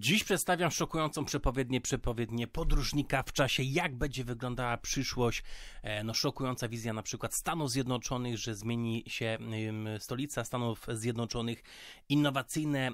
Dziś przedstawiam szokującą przepowiednię, przepowiednię podróżnika w czasie, jak będzie wyglądała przyszłość. E, no, szokująca wizja na przykład Stanów Zjednoczonych, że zmieni się stolica Stanów Zjednoczonych, innowacyjne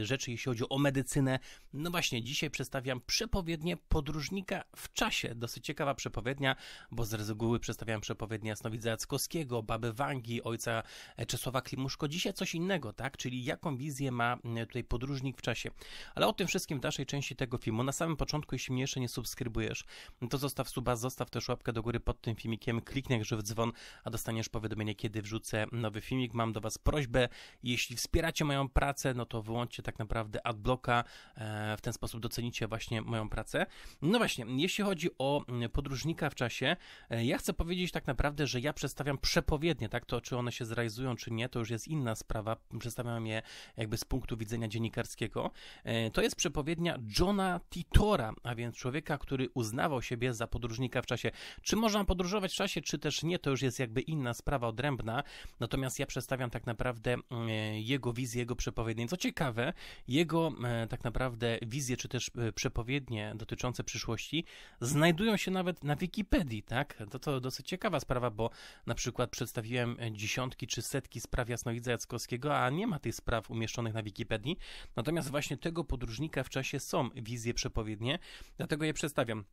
e, rzeczy, jeśli chodzi o medycynę. No właśnie, dzisiaj przedstawiam przepowiednię podróżnika w czasie. Dosyć ciekawa przepowiednia, bo z reguły przedstawiam przepowiednię Jasnowidza Jackowskiego, Baby Wangi, ojca Czesława Klimuszko. Dzisiaj coś innego, tak? Czyli jaką wizję ma e, tutaj podróżnik w czasie. Ale o tym tym wszystkim w dalszej części tego filmu. Na samym początku, jeśli mnie jeszcze nie subskrybujesz, no to zostaw suba, zostaw też łapkę do góry pod tym filmikiem, kliknij żyw dzwon, a dostaniesz powiadomienie, kiedy wrzucę nowy filmik. Mam do Was prośbę, jeśli wspieracie moją pracę, no to wyłączcie tak naprawdę adblocka, e, w ten sposób docenicie właśnie moją pracę. No właśnie, jeśli chodzi o podróżnika w czasie, e, ja chcę powiedzieć tak naprawdę, że ja przedstawiam przepowiednie, tak, to czy one się zrealizują, czy nie, to już jest inna sprawa, przedstawiam je jakby z punktu widzenia dziennikarskiego. E, to jest jest przepowiednia Johna Titora, a więc człowieka, który uznawał siebie za podróżnika w czasie. Czy można podróżować w czasie, czy też nie, to już jest jakby inna sprawa odrębna. Natomiast ja przedstawiam tak naprawdę e, jego wizję, jego przepowiednie. Co ciekawe, jego e, tak naprawdę wizje, czy też e, przepowiednie dotyczące przyszłości znajdują się nawet na Wikipedii, tak? To, to dosyć ciekawa sprawa, bo na przykład przedstawiłem dziesiątki czy setki spraw Jasnowidza Jackowskiego, a nie ma tych spraw umieszczonych na Wikipedii. Natomiast właśnie tego podróżnika podróżnika w czasie są wizje przepowiednie, dlatego je przedstawiam.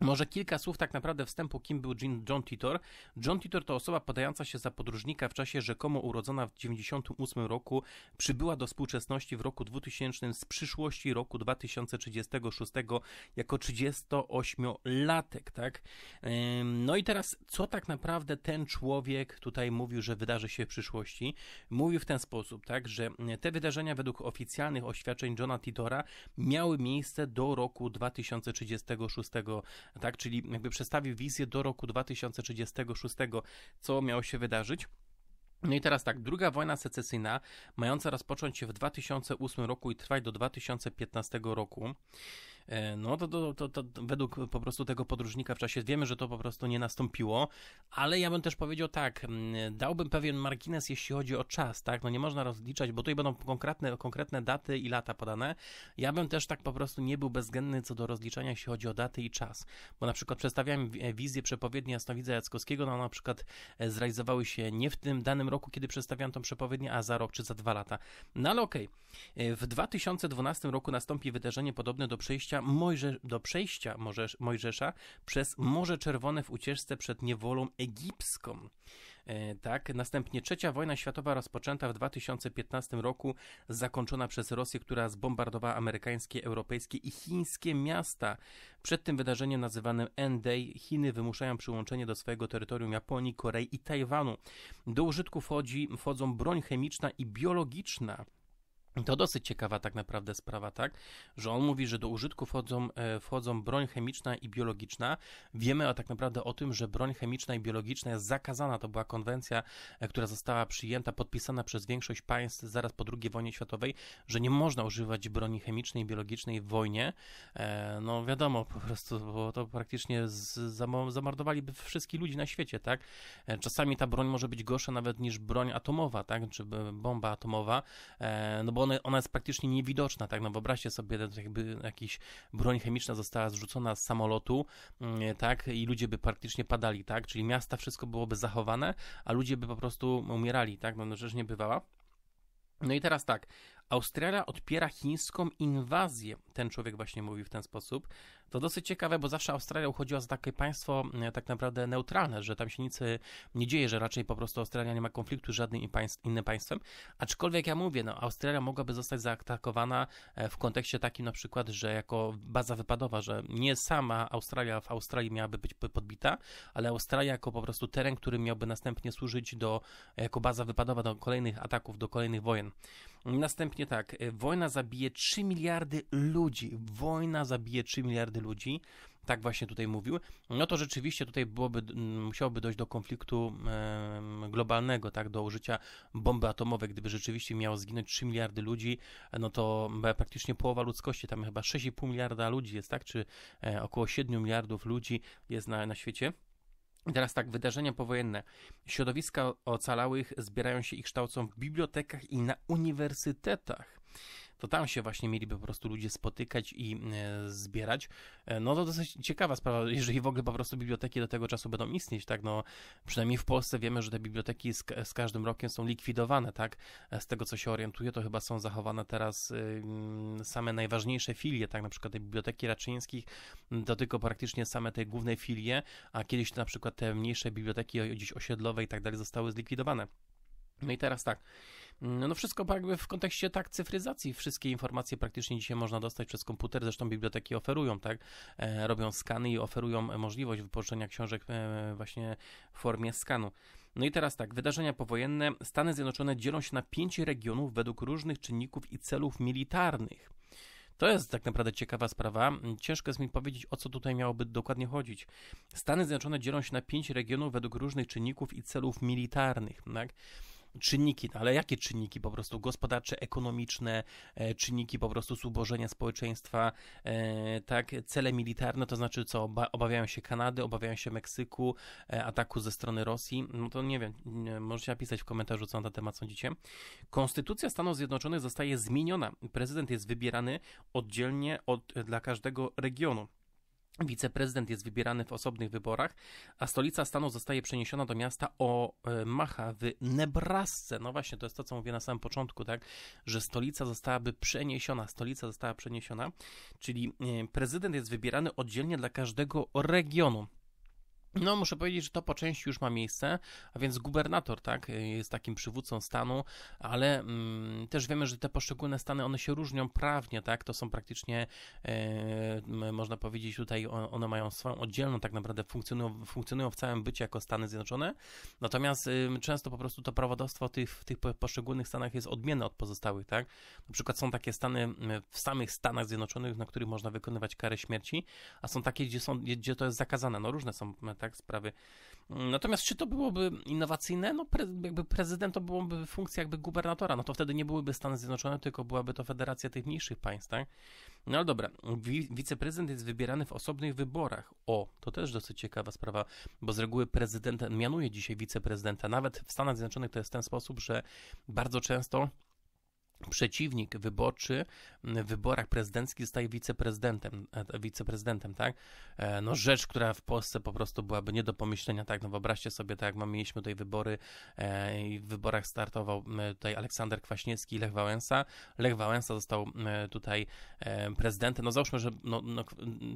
Może kilka słów tak naprawdę wstępu, kim był John Titor. John Titor to osoba podająca się za podróżnika w czasie rzekomo urodzona w 1998 roku, przybyła do współczesności w roku 2000 z przyszłości roku 2036 jako 38-latek, tak? No i teraz, co tak naprawdę ten człowiek tutaj mówił, że wydarzy się w przyszłości? Mówił w ten sposób, tak, że te wydarzenia według oficjalnych oświadczeń Johna Titora miały miejsce do roku 2036 tak, czyli jakby przestawił wizję do roku 2036, co miało się wydarzyć. No i teraz tak, druga wojna secesyjna, mająca rozpocząć się w 2008 roku i trwać do 2015 roku, E, no to, to, to, to według po prostu tego podróżnika w czasie wiemy, że to po prostu nie nastąpiło, ale ja bym też powiedział tak, mm, dałbym pewien margines, jeśli chodzi o czas, tak? No nie można rozliczać, bo tutaj będą konkretne, konkretne daty i lata podane. Ja bym też tak po prostu nie był bezwzględny co do rozliczania, jeśli chodzi o daty i czas, bo na przykład przedstawiałem e, wizję przepowiedni Jasnowidza Jackowskiego, no na przykład e, zrealizowały się nie w tym danym roku, kiedy przedstawiam tą przepowiednię, a za rok czy za dwa lata. No ale okej. Okay. W 2012 roku nastąpi wydarzenie podobne do przejścia przejścia Mojże, do przejścia Możesz, Mojżesza przez Morze Czerwone w ucieczce przed niewolą egipską. E, tak, następnie trzecia wojna światowa rozpoczęta w 2015 roku, zakończona przez Rosję, która zbombardowała amerykańskie, europejskie i chińskie miasta. Przed tym wydarzeniem nazywanym N-Day Chiny wymuszają przyłączenie do swojego terytorium Japonii, Korei i Tajwanu. Do użytku wchodzi, wchodzą broń chemiczna i biologiczna. To dosyć ciekawa tak naprawdę sprawa, tak? Że on mówi, że do użytku wchodzą, e, wchodzą broń chemiczna i biologiczna. Wiemy a tak naprawdę o tym, że broń chemiczna i biologiczna jest zakazana. To była konwencja, e, która została przyjęta, podpisana przez większość państw zaraz po II wojnie światowej, że nie można używać broni chemicznej i biologicznej w wojnie. E, no wiadomo, po prostu, bo to praktycznie z, zamordowaliby wszystkich ludzi na świecie, tak? Czasami ta broń może być gorsza nawet niż broń atomowa, tak? Czy bomba atomowa, no bo ona, ona jest praktycznie niewidoczna, tak, no wyobraźcie sobie, jakby jakaś broń chemiczna została zrzucona z samolotu, mm, tak, i ludzie by praktycznie padali, tak, czyli miasta wszystko byłoby zachowane, a ludzie by po prostu umierali, tak, no, no rzecz bywała. No i teraz tak, Australia odpiera chińską inwazję. Ten człowiek właśnie mówi w ten sposób, to dosyć ciekawe, bo zawsze Australia uchodziła za takie państwo e, tak naprawdę neutralne, że tam się nic e, nie dzieje, że raczej po prostu Australia nie ma konfliktu z żadnym innym państwem. Aczkolwiek ja mówię, no, Australia mogłaby zostać zaatakowana e, w kontekście takim na przykład, że jako baza wypadowa, że nie sama Australia w Australii miałaby być podbita, ale Australia jako po prostu teren, który miałby następnie służyć do, jako baza wypadowa do kolejnych ataków, do kolejnych wojen. Następnie tak, wojna zabije 3 miliardy ludzi. Wojna zabije 3 miliardy miliardy ludzi, tak właśnie tutaj mówił, no to rzeczywiście tutaj byłoby, mm, musiałoby dojść do konfliktu globalnego, tak, do użycia bomby atomowej, gdyby rzeczywiście miało zginąć 3 miliardy ludzi, no to e, praktycznie połowa ludzkości, tam chyba 6,5 miliarda ludzi jest, tak, czy e, około 7 miliardów ludzi jest na, na świecie. teraz tak, wydarzenia powojenne. Środowiska ocalałych zbierają się i kształcą w bibliotekach i na uniwersytetach to tam się właśnie mieliby po prostu ludzie spotykać i e, zbierać. E, no to dosyć ciekawa sprawa, jeżeli w ogóle po prostu biblioteki do tego czasu będą istnieć, tak, no przynajmniej w Polsce wiemy, że te biblioteki z, z każdym rokiem są likwidowane, tak, e, z tego co się orientuję, to chyba są zachowane teraz mm, same najważniejsze filie, tak, na przykład te biblioteki raczyńskich, to tylko praktycznie same te główne filie, a kiedyś to na przykład te mniejsze biblioteki gdzieś osiedlowe i tak dalej zostały zlikwidowane. No i teraz tak. No, no wszystko jakby w kontekście tak cyfryzacji, wszystkie informacje praktycznie dzisiaj można dostać przez komputer, zresztą biblioteki oferują, tak, e, robią skany i oferują możliwość wypożyczenia książek e, właśnie w formie skanu. No i teraz tak, wydarzenia powojenne. Stany Zjednoczone dzielą się na pięć regionów według różnych czynników i celów militarnych. To jest tak naprawdę ciekawa sprawa. Ciężko jest mi powiedzieć, o co tutaj miałoby dokładnie chodzić. Stany Zjednoczone dzielą się na pięć regionów według różnych czynników i celów militarnych. Tak? czynniki, no ale jakie czynniki po prostu gospodarcze, ekonomiczne, e, czynniki po prostu zubożenia społeczeństwa, e, tak, cele militarne, to znaczy co, obawiają się Kanady, obawiają się Meksyku, e, ataku ze strony Rosji, no to nie wiem, możecie napisać w komentarzu, co na ten temat sądzicie. Konstytucja Stanów Zjednoczonych zostaje zmieniona, prezydent jest wybierany oddzielnie od, dla każdego regionu. Wiceprezydent jest wybierany w osobnych wyborach, a stolica stanu zostaje przeniesiona do miasta Omaha e, w Nebrasce. No właśnie, to jest to, co mówię na samym początku, tak, że stolica zostałaby przeniesiona, stolica została przeniesiona, czyli e, prezydent jest wybierany oddzielnie dla każdego regionu. No, muszę powiedzieć, że to po części już ma miejsce, a więc gubernator, tak, y, jest takim przywódcą stanu, ale mm, też wiemy, że te poszczególne stany, one się różnią prawnie, tak, to są praktycznie, e, można powiedzieć tutaj, one mają swoją oddzielną, tak naprawdę funkcjonują, funkcjonują w całym bycie jako Stany Zjednoczone, natomiast e, często po prostu to prawodawstwo tych, w tych poszczególnych stanach jest odmienne od pozostałych, tak, na przykład są takie stany w samych Stanach Zjednoczonych, na których można wykonywać karę śmierci, a są takie, gdzie, są, gdzie to jest zakazane, no różne są, tak, tak, sprawy. Natomiast czy to byłoby innowacyjne? No pre, jakby prezydent to byłoby funkcja jakby gubernatora, no to wtedy nie byłyby Stany Zjednoczone, tylko byłaby to federacja tych mniejszych państw, tak? No ale dobra, wi wiceprezydent jest wybierany w osobnych wyborach. O, to też dosyć ciekawa sprawa, bo z reguły prezydent mianuje dzisiaj wiceprezydenta. Nawet w Stanach Zjednoczonych to jest ten sposób, że bardzo często przeciwnik wyborczy w wyborach prezydenckich zostaje wiceprezydentem, e, e, wiceprezydentem, tak? E, no rzecz, która w Polsce po prostu byłaby nie do pomyślenia, tak? No wyobraźcie sobie, tak jak mieliśmy tutaj wybory i w wyborach startował tutaj Aleksander Kwaśniewski i Lech Wałęsa. Lech Wałęsa został tutaj prezydentem, no załóżmy, że no, no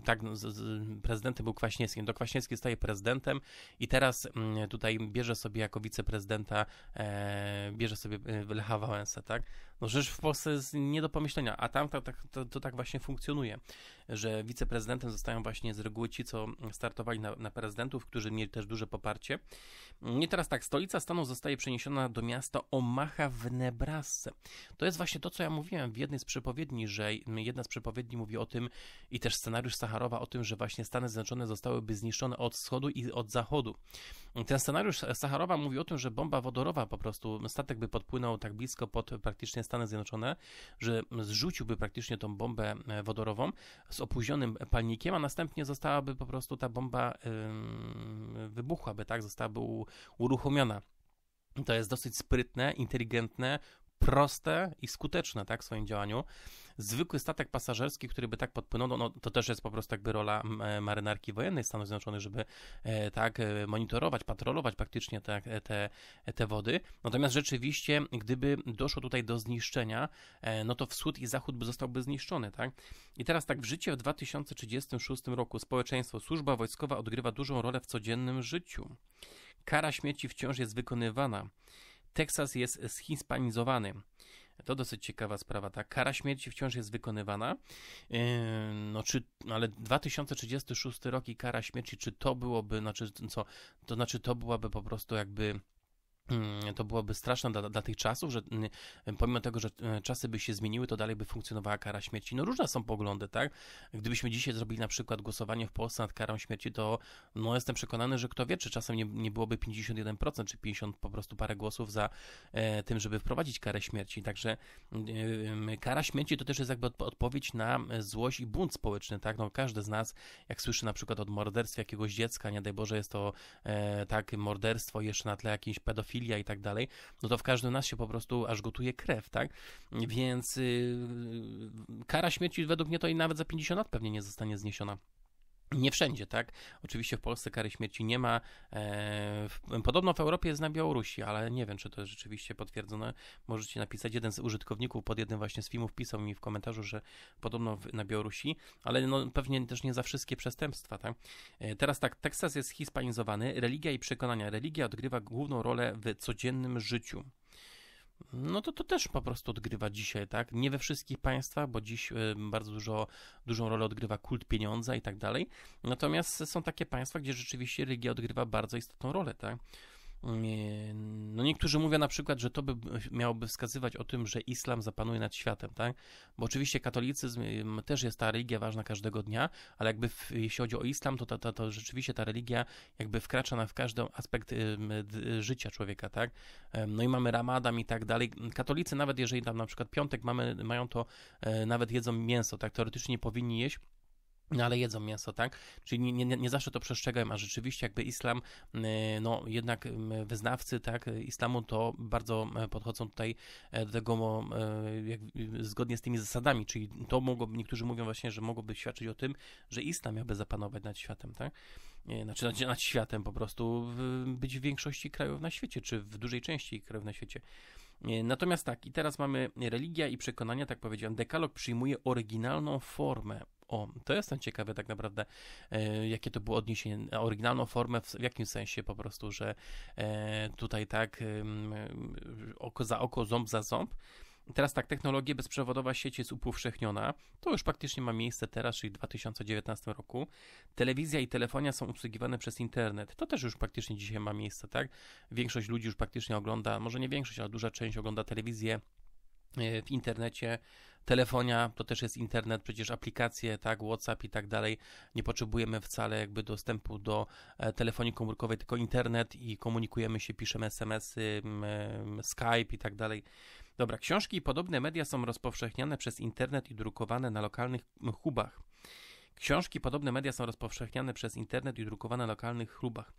tak, no, prezydentem był Kwaśniewski, do no Kwaśniewski staje prezydentem i teraz tutaj bierze sobie jako wiceprezydenta, bierze sobie Lecha Wałęsa, tak? No rzecz w Polsce jest nie do pomyślenia, a tam to, tak, to, to, to tak właśnie funkcjonuje że wiceprezydentem zostają właśnie z reguły ci, co startowali na, na prezydentów, którzy mieli też duże poparcie. No I teraz tak, stolica stanu zostaje przeniesiona do miasta Omaha w Nebrasce. To jest właśnie to, co ja mówiłem w jednej z przepowiedni, że jedna z przepowiedni mówi o tym i też scenariusz Sacharowa o tym, że właśnie Stany Zjednoczone zostałyby zniszczone od wschodu i od zachodu. Ten scenariusz Sacharowa mówi o tym, że bomba wodorowa po prostu, statek by podpłynął tak blisko pod praktycznie Stany Zjednoczone, że zrzuciłby praktycznie tą bombę e, wodorową, z opóźnionym palnikiem, a następnie zostałaby po prostu ta bomba wybuchłaby, tak, zostałaby uruchomiona. To jest dosyć sprytne, inteligentne, proste i skuteczne tak, w swoim działaniu. Zwykły statek pasażerski, który by tak podpłynął, no, no to też jest po prostu jakby rola e, marynarki wojennej Stanów Zjednoczonych, żeby e, tak e, monitorować, patrolować praktycznie te, te, te wody. Natomiast rzeczywiście, gdyby doszło tutaj do zniszczenia, no to wschód i zachód by zostałby zniszczony. Tak? I teraz tak w życie w 2036 roku społeczeństwo, służba wojskowa odgrywa dużą rolę w codziennym życiu. Kara śmierci wciąż jest wykonywana. Teksas jest zhispanizowany. To dosyć ciekawa sprawa. Ta kara śmierci wciąż jest wykonywana. Yy, no, czy, no ale 2036 rok i kara śmierci, czy to byłoby, znaczy, co, to znaczy, to byłaby po prostu jakby Mm, to byłoby straszne dla, dla, tych czasów, że mm, pomimo tego, że e, czasy by się zmieniły, to dalej by funkcjonowała kara śmierci. No różne są poglądy, tak? Gdybyśmy dzisiaj zrobili na przykład głosowanie w Polsce nad karą śmierci, to no jestem przekonany, że kto wie, czy czasem nie, nie byłoby 51% czy 50 po prostu parę głosów za e, tym, żeby wprowadzić karę śmierci. Także e, kara śmierci to też jest jakby od, odpowiedź na e, złość i bunt społeczny, tak? No każdy z nas, jak słyszy na przykład od morderstwa jakiegoś dziecka, nie daj Boże, jest to e, tak morderstwo jeszcze na tle jakiejś pedofilii, i tak dalej, no to w każdym nas się po prostu aż gotuje krew, tak? Więc yy, kara śmierci według mnie to i nawet za 50 lat pewnie nie zostanie zniesiona. Nie wszędzie, tak? Oczywiście w Polsce kary śmierci nie ma. E, w, podobno w Europie jest na Białorusi, ale nie wiem, czy to jest rzeczywiście potwierdzone. Możecie napisać, jeden z użytkowników pod jednym właśnie z filmów pisał mi w komentarzu, że podobno w, na Białorusi, ale no, pewnie też nie za wszystkie przestępstwa, tak? E, teraz tak, Teksas jest hispanizowany. Religia i przekonania. Religia odgrywa główną rolę w codziennym życiu no to to też po prostu odgrywa dzisiaj, tak? Nie we wszystkich państwach, bo dziś e, bardzo dużo, dużą rolę odgrywa kult pieniądza i tak dalej. Natomiast są takie państwa, gdzie rzeczywiście religia odgrywa bardzo istotną rolę, tak? E, no niektórzy mówią na przykład, że to by miałoby wskazywać o tym, że islam zapanuje nad światem, tak? Bo oczywiście katolicyzm też jest ta religia ważna każdego dnia, ale jakby w, jeśli chodzi o islam, to, to, to, to rzeczywiście ta religia jakby wkracza na w każdy aspekt życia człowieka, tak? No i mamy ramadan i tak dalej. Katolicy nawet jeżeli tam na przykład piątek mamy, mają to, e, nawet jedzą mięso, tak? Teoretycznie powinni jeść, no ale jedzą mięso, tak? Czyli nie, nie, nie zawsze to przestrzegałem, a rzeczywiście jakby islam, y, no jednak y, wyznawcy, tak, y, islamu to bardzo e, podchodzą tutaj e, do tego e, jak, zgodnie z tymi zasadami, czyli to mogłoby, niektórzy mówią właśnie, że mogłoby świadczyć o tym, że islam miałby zapanować nad światem, tak? Znaczy nad, nad światem po prostu być w większości krajów na świecie, czy w dużej części krajów na świecie. Natomiast tak, i teraz mamy religia i przekonania, tak powiedziałem, dekalog przyjmuje oryginalną formę o, to jestem ciekawy tak naprawdę, e, jakie to było odniesienie na oryginalną formę, w, w jakim sensie po prostu, że e, tutaj tak e, oko za oko, ząb za ząb. Teraz tak, technologia bezprzewodowa sieci jest upowszechniona. To już praktycznie ma miejsce teraz, czyli w 2019 roku. Telewizja i telefonia są obsługiwane przez internet. To też już praktycznie dzisiaj ma miejsce, tak? Większość ludzi już praktycznie ogląda, może nie większość, ale duża część ogląda telewizję E, w internecie, telefonia, to też jest internet, przecież aplikacje, tak, WhatsApp i tak dalej. Nie potrzebujemy wcale jakby dostępu do e, telefonii komórkowej, tylko internet i komunikujemy się, piszemy SMS-y, e, Skype i tak dalej. Dobra, książki i podobne media są rozpowszechniane przez internet i drukowane na lokalnych hubach. Książki, podobne media są rozpowszechniane przez internet i drukowane na lokalnych chlubach.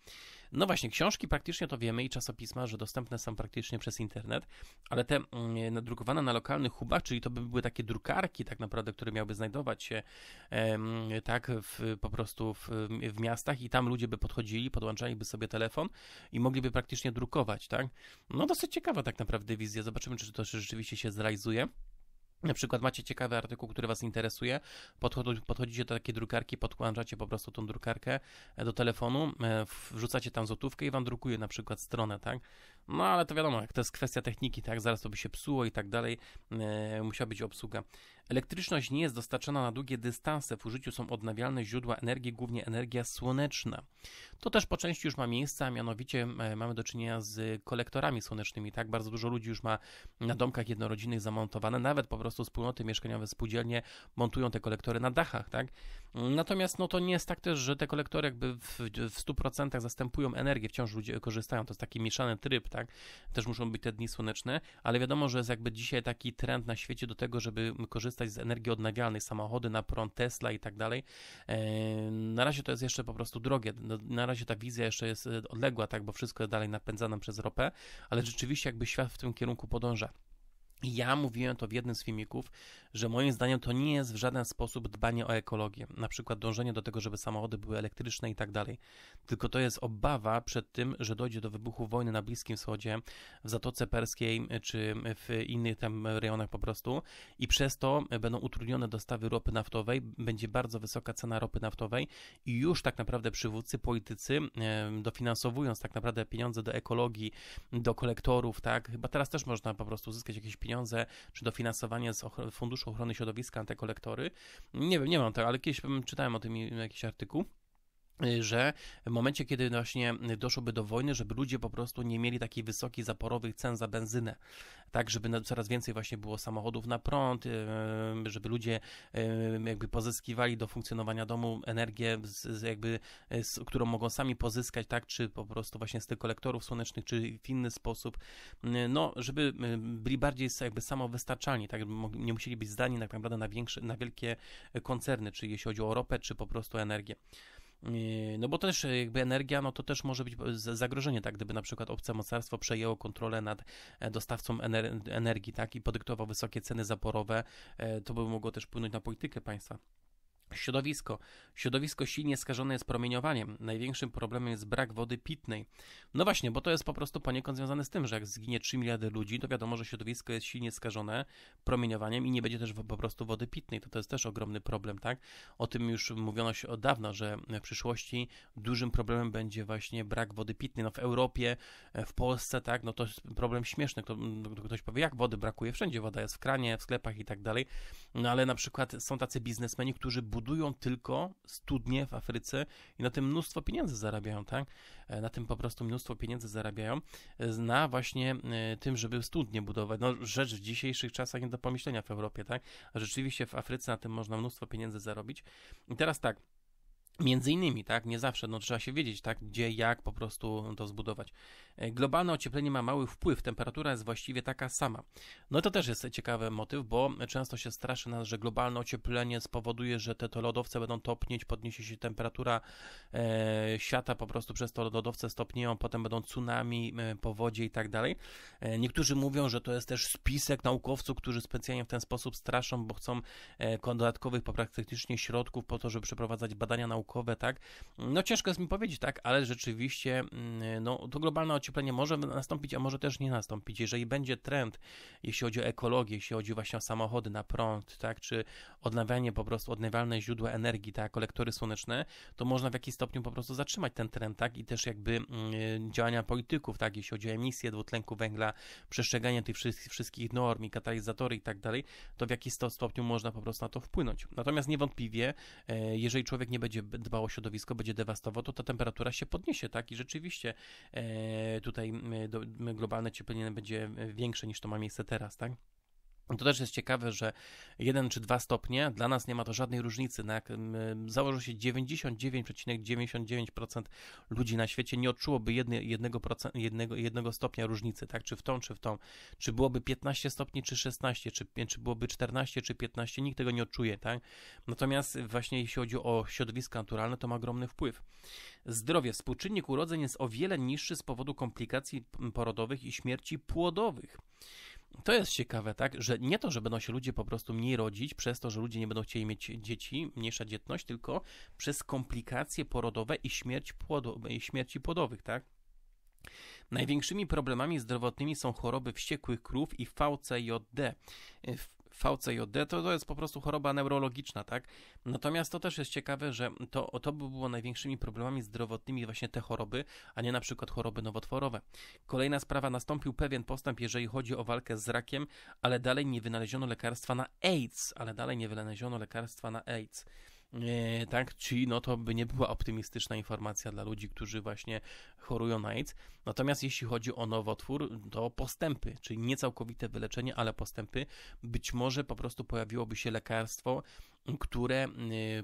No właśnie, książki praktycznie to wiemy i czasopisma, że dostępne są praktycznie przez internet, ale te mm, e, no, drukowane na lokalnych hubach, czyli to by były takie drukarki tak naprawdę, które miałyby znajdować się tak w, po prostu w, w, miastach i tam ludzie by podchodzili, podłączaliby sobie telefon i mogliby praktycznie drukować, tak? No dosyć ciekawa tak naprawdę wizja, zobaczymy czy to rzeczywiście się zrealizuje. Na przykład macie ciekawy artykuł, który Was interesuje, podchodzicie do takiej drukarki, podkłączacie po prostu tą drukarkę e, do telefonu, e, wrzucacie tam złotówkę i Wam drukuje na przykład stronę, tak? No ale to wiadomo, jak to jest kwestia techniki, tak, zaraz to by się psuło i tak dalej, e, musiała być obsługa. Elektryczność nie jest dostarczana na długie dystanse, w użyciu są odnawialne źródła energii, głównie energia słoneczna. To też po części już ma miejsce, a mianowicie e, mamy do czynienia z kolektorami słonecznymi, tak, bardzo dużo ludzi już ma na domkach jednorodzinnych zamontowane, nawet po prostu wspólnoty mieszkaniowe, spółdzielnie montują te kolektory na dachach, tak. Natomiast no to nie jest tak też, że te kolektory jakby w, w 100% zastępują energię, wciąż ludzie korzystają, to jest taki mieszany tryb, tak? Też muszą być te dni słoneczne, ale wiadomo, że jest jakby dzisiaj taki trend na świecie do tego, żeby korzystać z energii odnawialnej, samochody na prąd, Tesla i tak dalej. E, na razie to jest jeszcze po prostu drogie, no, na razie ta wizja jeszcze jest e, odległa, tak? Bo wszystko jest dalej napędzane przez ropę, ale rzeczywiście jakby świat w tym kierunku podąża. Ja mówiłem to w jednym z filmików, że moim zdaniem to nie jest w żaden sposób dbanie o ekologię, na przykład dążenie do tego, żeby samochody były elektryczne i tak dalej. Tylko to jest obawa przed tym, że dojdzie do wybuchu wojny na Bliskim Wschodzie, w Zatoce Perskiej czy w innych tam rejonach po prostu i przez to będą utrudnione dostawy ropy naftowej, będzie bardzo wysoka cena ropy naftowej i już tak naprawdę przywódcy, politycy dofinansowując tak naprawdę pieniądze do ekologii, do kolektorów, tak, chyba teraz też można po prostu uzyskać jakieś pieniądze pieniądze czy dofinansowanie z Funduszu Ochrony Środowiska na te kolektory. Nie wiem, nie mam tego, ale kiedyś mm, czytałem o tym jakiś artykuł. Y, że w momencie, kiedy właśnie doszłoby do wojny, żeby ludzie po prostu nie mieli takiej wysokiej zaporowych cen za benzynę, tak, żeby coraz więcej właśnie było samochodów na prąd, y, żeby ludzie y, jakby pozyskiwali do funkcjonowania domu energię, z, jakby, z, którą mogą sami pozyskać, tak, czy po prostu właśnie z tych kolektorów słonecznych, czy w inny sposób, no, żeby byli bardziej jakby samowystarczalni, tak, nie musieli być zdani tak naprawdę na większe, na wielkie koncerny, czy jeśli chodzi o ropę, czy po prostu energię. Yy, no bo też jakby energia, no to też może być zagrożenie, tak, gdyby na przykład obce mocarstwo przejęło kontrolę nad e, dostawcą ener- energii, tak, i podyktowało wysokie ceny zaporowe, e, to by mogło też wpłynąć na politykę państwa. Środowisko. Środowisko silnie skażone jest promieniowaniem. Największym problemem jest brak wody pitnej. No właśnie, bo to jest po prostu poniekąd związane z tym, że jak zginie 3 miliardy ludzi, to wiadomo, że środowisko jest silnie skażone promieniowaniem i nie będzie też po prostu wody pitnej. To, to jest też ogromny problem, tak? O tym już mówiono się od dawna, że w przyszłości dużym problemem będzie właśnie brak wody pitnej. No w Europie, e, w Polsce, tak? No to jest problem śmieszny. Kto, ktoś powie, jak wody brakuje? Wszędzie woda jest w kranie, w sklepach i tak dalej. No ale na przykład są tacy biznesmeni, którzy budują budują tylko studnie w Afryce i na tym mnóstwo pieniędzy zarabiają, tak? E, na tym po prostu mnóstwo pieniędzy zarabiają e, na właśnie e, tym, żeby studnie budować. No rzecz w dzisiejszych czasach nie do pomyślenia w Europie, tak? A rzeczywiście w Afryce na tym można mnóstwo pieniędzy zarobić. I teraz tak, Między innymi, tak, nie zawsze, no trzeba się wiedzieć, tak, gdzie, jak po prostu to zbudować. E, globalne ocieplenie ma mały wpływ, temperatura jest właściwie taka sama. No to też jest ciekawy motyw, bo często się straszy nas, że globalne ocieplenie spowoduje, że te to lodowce będą topnieć, podniesie się temperatura e, świata, po prostu przez to lodowce stopnieją, potem będą tsunami, e, powodzie i tak dalej. E, niektórzy mówią, że to jest też spisek naukowców, którzy specjalnie w ten sposób straszą, bo chcą e, dodatkowych, praktycznie środków po to, żeby przeprowadzać badania naukowe naukowe, tak? No ciężko jest mi powiedzieć, tak, ale rzeczywiście mm, no, to globalne ocieplenie może nastąpić, a może też nie nastąpić. Jeżeli będzie trend, jeśli chodzi o ekologię, jeśli chodzi właśnie o samochody na prąd, tak, czy odnawianie po prostu odnawialne źródła energii, tak, kolektory słoneczne, to można w jakiś stopniu po prostu zatrzymać ten trend, tak, i też jakby mm, działania polityków, tak, jeśli chodzi o emisję dwutlenku węgla, przestrzeganie tych wszystkich, wszystkich norm i katalizatory i tak dalej, to w jakiś stopniu można po prostu na to wpłynąć. Natomiast niewątpliwie, e, jeżeli człowiek nie będzie Dbało o środowisko, będzie dewastował, to ta temperatura się podniesie, tak? I rzeczywiście e, tutaj e, globalne cieplenie będzie e, większe niż to ma miejsce teraz, tak? To też jest ciekawe, że 1 czy 2 stopnie, dla nas nie ma to żadnej różnicy. Na, no założę się 99,99% ,99 ludzi na świecie nie odczułoby jednego, jednego, jednego stopnia różnicy, tak? Czy w tą, czy w tą. Czy byłoby 15 stopni, czy 16, czy, czy byłoby 14, czy 15, nikt tego nie odczuje, tak? Natomiast właśnie jeśli chodzi o środowisko naturalne, to ma ogromny wpływ. Zdrowie. Współczynnik urodzeń jest o wiele niższy z powodu komplikacji porodowych i śmierci płodowych to jest ciekawe, tak, że nie to, że będą się ludzie po prostu mniej rodzić, przez to, że ludzie nie będą chcieli mieć dzieci, mniejsza dzietność, tylko przez komplikacje porodowe i, śmierć płodu, i śmierci płodowych, tak. Największymi problemami zdrowotnymi są choroby wściekłych krów i VCJD. W VCJD, to, to jest po prostu choroba neurologiczna, tak? Natomiast to też jest ciekawe, że to, to by było największymi problemami zdrowotnymi właśnie te choroby, a nie na przykład choroby nowotworowe. Kolejna sprawa, nastąpił pewien postęp, jeżeli chodzi o walkę z rakiem, ale dalej nie wynaleziono lekarstwa na AIDS, ale dalej nie wynaleziono lekarstwa na AIDS. E, tak, czyli no to by nie była optymistyczna informacja dla ludzi, którzy właśnie chorują na AIDS. Natomiast jeśli chodzi o nowotwór, to postępy, czyli niecałkowite wyleczenie, ale postępy, być może po prostu pojawiłoby się lekarstwo, które e,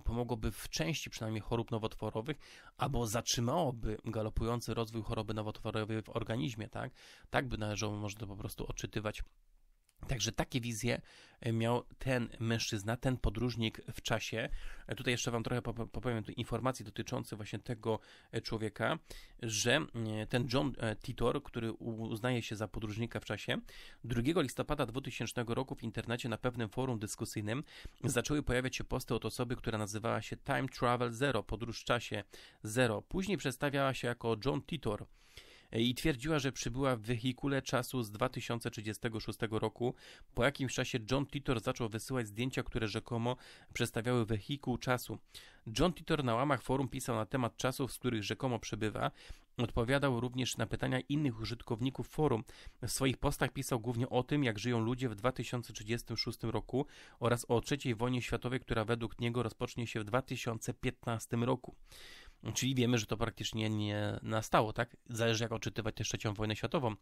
pomogłoby w części przynajmniej chorób nowotworowych, albo zatrzymałoby galopujący rozwój choroby nowotworowej w organizmie, tak? Tak by należało może to po prostu odczytywać Także takie wizje e, miał ten mężczyzna, ten podróżnik w czasie. E, tutaj jeszcze Wam trochę popowiem informacji dotyczące właśnie tego e, człowieka, że mm, ten John Titor, który uznaje się za podróżnika w czasie, 2 listopada 2000 roku w internecie na pewnym forum dyskusyjnym zaczęły pojawiać się posty od osoby, która nazywała się Time Travel Zero, podróż w czasie zero. Później przedstawiała się jako John Titor i twierdziła, że przybyła w wehikule czasu z 2036 roku. Po jakimś czasie John Titor zaczął wysyłać zdjęcia, które rzekomo przedstawiały wehikuł czasu. John Titor na łamach forum pisał na temat czasów, z których rzekomo przybywa. Odpowiadał również na pytania innych użytkowników forum. W swoich postach pisał głównie o tym, jak żyją ludzie w 2036 roku oraz o trzeciej wojnie światowej, która według niego rozpocznie się w 2015 roku. Czyli wiemy, że to praktycznie nie nastało, tak? Zależy jak odczytywać też trzecią wojnę światową,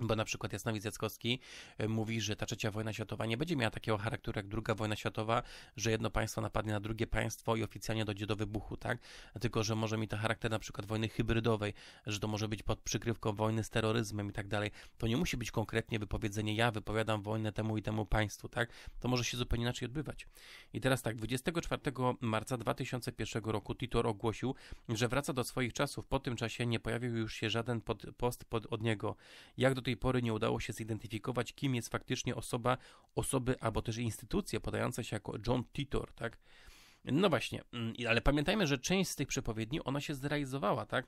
bo na przykład Jasnowidz Jackowski e, mówi, że ta trzecia wojna światowa nie będzie miała takiego charakteru jak druga wojna światowa, że jedno państwo napadnie na drugie państwo i oficjalnie dojdzie do wybuchu, tak? Tylko, że może mieć to charakter na przykład wojny hybrydowej, że to może być pod przykrywką wojny z terroryzmem i tak dalej. To nie musi być konkretnie wypowiedzenie ja wypowiadam wojnę temu i temu państwu, tak? To może się zupełnie inaczej odbywać. I teraz tak, 24 marca 2001 roku Titor ogłosił, że wraca do swoich czasów. Po tym czasie nie pojawił już się żaden pod, post pod, od niego. Jak do tej pory nie udało się zidentyfikować, kim jest faktycznie osoba, osoby albo też instytucja podająca się jako John Titor, tak? No właśnie, mm, ale pamiętajmy, że część z tych przepowiedni ona się zrealizowała, tak?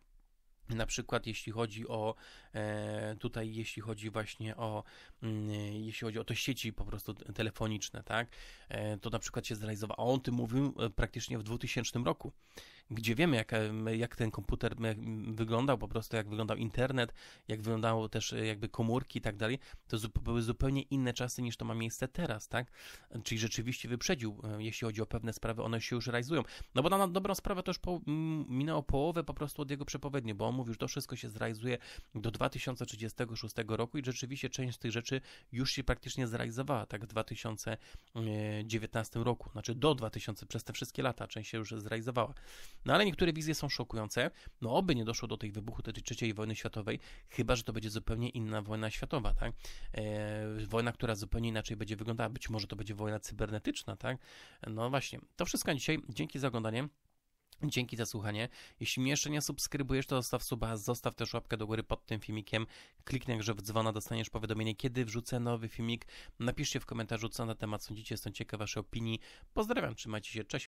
Na przykład jeśli chodzi o e, tutaj, jeśli chodzi właśnie o mm, jeśli chodzi o te sieci po prostu telefoniczne, tak? E, to na przykład się zrealizowało. A on tym mówił e, praktycznie w 2000 roku gdzie wiemy, jak, jak ten komputer wyglądał, po prostu jak wyglądał internet, jak wyglądało też e, jakby komórki i tak dalej, to były zupełnie inne czasy niż to ma miejsce teraz, tak? Czyli rzeczywiście wyprzedził, e, jeśli chodzi o pewne sprawy, one się już realizują. No bo na dobrą sprawę to już po, minęło połowę po prostu od jego przepowiedni, bo on mówił, że to wszystko się zrealizuje do 2036 roku i rzeczywiście część z tych rzeczy już się praktycznie zrealizowała, tak? W 2019 e, roku, znaczy do 2000, przez te wszystkie lata część się już zrealizowała. No ale niektóre wizje są szokujące. No oby nie doszło do tych wybuchu tej trzeciej wojny światowej, chyba że to będzie zupełnie inna wojna światowa, tak? E, wojna, która zupełnie inaczej będzie wyglądała. Być może to będzie wojna cybernetyczna, tak? No właśnie. To wszystko dzisiaj. Dzięki za oglądanie. Dzięki za słuchanie. Jeśli mnie jeszcze nie subskrybujesz, to zostaw suba, zostaw też łapkę do góry pod tym filmikiem. Kliknij grze w dzwona, dostaniesz powiadomienie, kiedy wrzucę nowy filmik. Napiszcie w komentarzu, co na temat sądzicie, jestem ciekaw waszej opinii. Pozdrawiam, trzymajcie się, cześć.